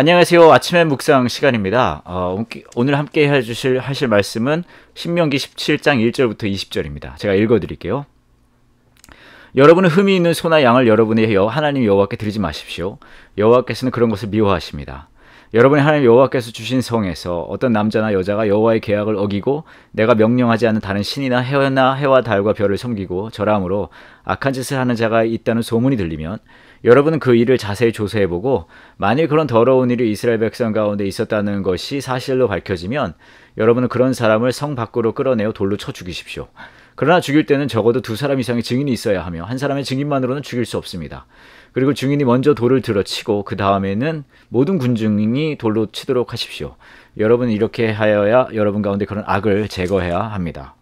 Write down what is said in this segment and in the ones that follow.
안녕하세요. 아침의 묵상 시간입니다. 어, 오늘 함께 해주실 하실 말씀은 신명기 17장 1절부터 20절입니다. 제가 읽어드릴게요. 여러분은 흠이 있는 소나 양을 여러분의 여, 하나님 여호와께 드리지 마십시오. 여호와께서는 그런 것을 미워하십니다. 여러분의 하나님 여호와께서 주신 성에서 어떤 남자나 여자가 여호와의 계약을 어기고 내가 명령하지 않은 다른 신이나 해와 달과 별을 섬기고 절함으로 악한 짓을 하는 자가 있다는 소문이 들리면 여러분은 그 일을 자세히 조사해보고 만일 그런 더러운 일이 이스라엘 백성 가운데 있었다는 것이 사실로 밝혀지면 여러분은 그런 사람을 성 밖으로 끌어내어 돌로 쳐 죽이십시오. 그러나 죽일 때는 적어도 두 사람 이상의 증인이 있어야 하며 한 사람의 증인만으로는 죽일 수 없습니다. 그리고 증인이 먼저 돌을 들어치고 그 다음에는 모든 군중이 돌로 치도록 하십시오. 여러분은 이렇게 하여야 여러분 가운데 그런 악을 제거해야 합니다.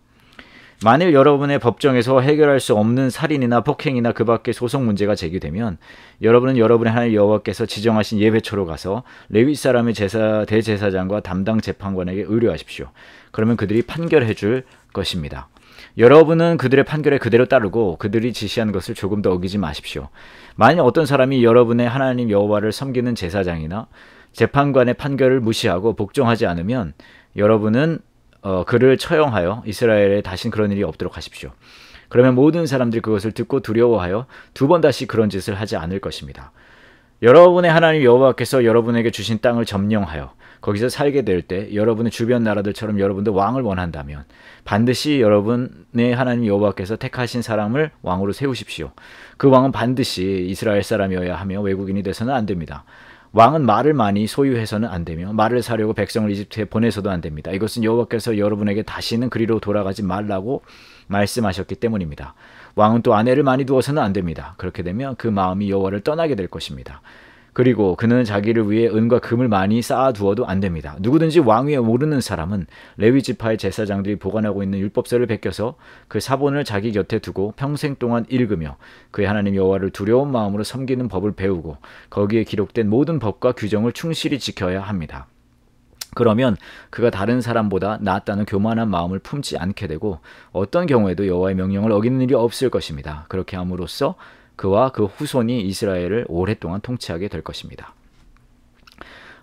만일 여러분의 법정에서 해결할 수 없는 살인이나 폭행이나 그 밖의 소송 문제가 제기되면 여러분은 여러분의 하나님 여호와께서 지정하신 예배초로 가서 레위 사람의 제사 대제사장과 담당 재판관에게 의뢰하십시오. 그러면 그들이 판결해 줄 것입니다. 여러분은 그들의 판결에 그대로 따르고 그들이 지시한 것을 조금 더 어기지 마십시오. 만일 어떤 사람이 여러분의 하나님 여호와를 섬기는 제사장이나 재판관의 판결을 무시하고 복종하지 않으면 여러분은 어, 그를 처형하여 이스라엘에 다신 그런 일이 없도록 하십시오. 그러면 모든 사람들이 그것을 듣고 두려워하여 두 번 다시 그런 짓을 하지 않을 것입니다. 여러분의 하나님 여호와께서 여러분에게 주신 땅을 점령하여 거기서 살게 될 때 여러분의 주변 나라들처럼 여러분도 왕을 원한다면 반드시 여러분의 하나님 여호와께서 택하신 사람을 왕으로 세우십시오. 그 왕은 반드시 이스라엘 사람이어야 하며 외국인이 돼서는 안 됩니다. 왕은 말을 많이 소유해서는 안 되며 말을 사려고 백성을 이집트에 보내서도 안 됩니다. 이것은 여호와께서 여러분에게 다시는 그리로 돌아가지 말라고 말씀하셨기 때문입니다. 왕은 또 아내를 많이 두어서는 안 됩니다. 그렇게 되면 그 마음이 여호와를 떠나게 될 것입니다. 그리고 그는 자기를 위해 은과 금을 많이 쌓아두어도 안 됩니다. 누구든지 왕위에 오르는 사람은 레위 지파의 제사장들이 보관하고 있는 율법서를 베껴서 그 사본을 자기 곁에 두고 평생 동안 읽으며 그의 하나님 여호와를 두려운 마음으로 섬기는 법을 배우고 거기에 기록된 모든 법과 규정을 충실히 지켜야 합니다. 그러면 그가 다른 사람보다 낫다는 교만한 마음을 품지 않게 되고 어떤 경우에도 여호와의 명령을 어기는 일이 없을 것입니다. 그렇게 함으로써 그와 그 후손이 이스라엘을 오랫동안 통치하게 될 것입니다.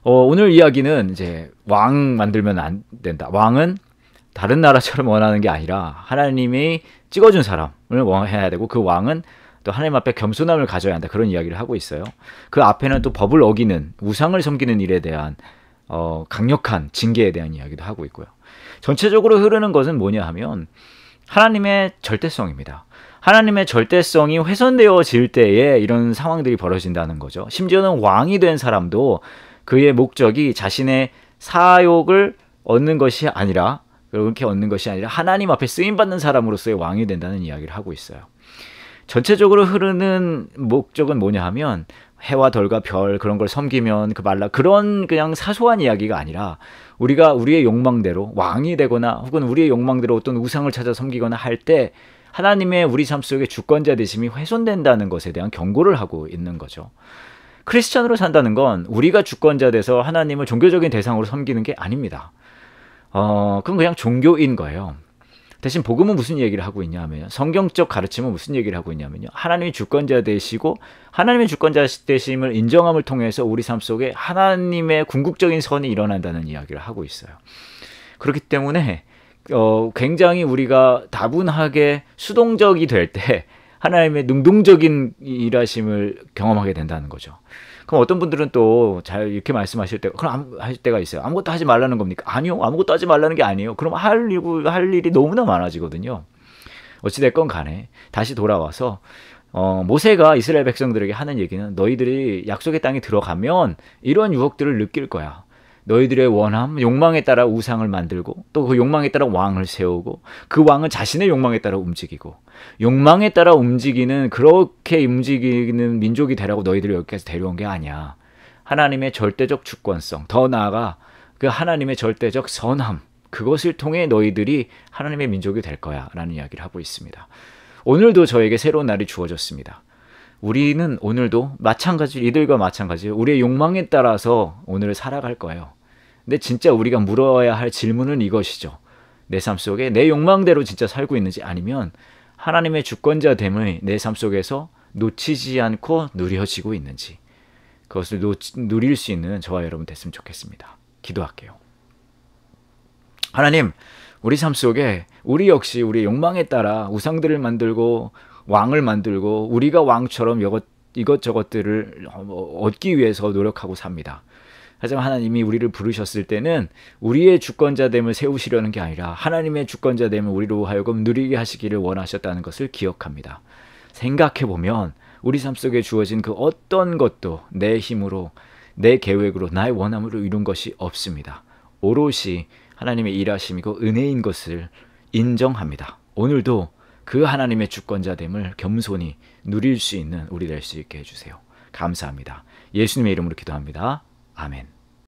어, 오늘 이야기는 이제 왕 만들면 안 된다. 왕은 다른 나라처럼 원하는 게 아니라 하나님이 찍어준 사람을 원해야 되고 그 왕은 또 하나님 앞에 겸손함을 가져야 한다 그런 이야기를 하고 있어요. 그 앞에는 또 법을 어기는 우상을 섬기는 일에 대한 어, 강력한 징계에 대한 이야기도 하고 있고요. 전체적으로 흐르는 것은 뭐냐 하면 하나님의 절대성입니다. 하나님의 절대성이 훼손되어질 때에 이런 상황들이 벌어진다는 거죠. 심지어는 왕이 된 사람도 그의 목적이 자신의 사욕을 얻는 것이 아니라 그렇게 얻는 것이 아니라 하나님 앞에 쓰임 받는 사람으로서의 왕이 된다는 이야기를 하고 있어요. 전체적으로 흐르는 목적은 뭐냐 하면 해와 별과 별 그런 걸 섬기면 그 말라 그런 그냥 사소한 이야기가 아니라 우리가 우리의 욕망대로 왕이 되거나 혹은 우리의 욕망대로 어떤 우상을 찾아 섬기거나 할때 하나님의 우리 삶 속에 주권자 되심이 훼손된다는 것에 대한 경고를 하고 있는 거죠. 크리스천으로 산다는 건 우리가 주권자 돼서 하나님을 종교적인 대상으로 섬기는 게 아닙니다. 어, 그건 그냥 종교인 거예요. 대신 복음은 무슨 얘기를 하고 있냐면요. 하 성경적 가르침은 무슨 얘기를 하고 있냐면요. 하나님이 주권자 되시고 하나님의 주권자 되심을 인정함을 통해서 우리 삶 속에 하나님의 궁극적인 선이 일어난다는 이야기를 하고 있어요. 그렇기 때문에 어, 굉장히 우리가 다분하게 수동적이 될 때 하나님의 능동적인 일하심을 경험하게 된다는 거죠. 그럼 어떤 분들은 또 잘 이렇게 말씀하실 때 그럼 하실 때가 있어요. 아무것도 하지 말라는 겁니까? 아니요, 아무것도 하지 말라는 게 아니에요. 그럼 할일할 일이 너무나 많아지거든요. 어찌됐건 간에 다시 돌아와서 어, 모세가 이스라엘 백성들에게 하는 얘기는 너희들이 약속의 땅에 들어가면 이런 유혹들을 느낄 거야. 너희들의 원함, 욕망에 따라 우상을 만들고 또 그 욕망에 따라 왕을 세우고 그 왕은 자신의 욕망에 따라 움직이고 욕망에 따라 움직이는 그렇게 움직이는 민족이 되라고 너희들을 여기까지 데려온 게 아니야. 하나님의 절대적 주권성, 더 나아가 그 하나님의 절대적 선함, 그것을 통해 너희들이 하나님의 민족이 될 거야. 라는 이야기를 하고 있습니다. 오늘도 저에게 새로운 날이 주어졌습니다. 우리는 오늘도 마찬가지 이들과 마찬가지 우리의 욕망에 따라서 오늘을 살아갈 거예요. 근데 진짜 우리가 물어야 할 질문은 이것이죠. 내 삶 속에 내 욕망대로 진짜 살고 있는지 아니면 하나님의 주권자 됨을 내삶 속에서 놓치지 않고 누려지고 있는지 그것을 놓치, 누릴 수 있는 저와 여러분 됐으면 좋겠습니다. 기도할게요. 하나님, 우리 삶 속에 우리 역시 우리 욕망에 따라 우상들을 만들고 왕을 만들고 우리가 왕처럼 이것, 이것저것들을 어, 얻기 위해서 노력하고 삽니다. 하지만 하나님이 우리를 부르셨을 때는 우리의 주권자됨을 세우시려는 게 아니라 하나님의 주권자됨을 우리로 하여금 누리게 하시기를 원하셨다는 것을 기억합니다. 생각해 보면 우리 삶 속에 주어진 그 어떤 것도 내 힘으로 내 계획으로 나의 원함으로 이룬 것이 없습니다. 오롯이 하나님의 일하심이고 은혜인 것을 인정합니다. 오늘도 그 하나님의 주권자됨을 겸손히 누릴 수 있는 우리 될 수 있게 해주세요. 감사합니다. 예수님의 이름으로 기도합니다. 아멘.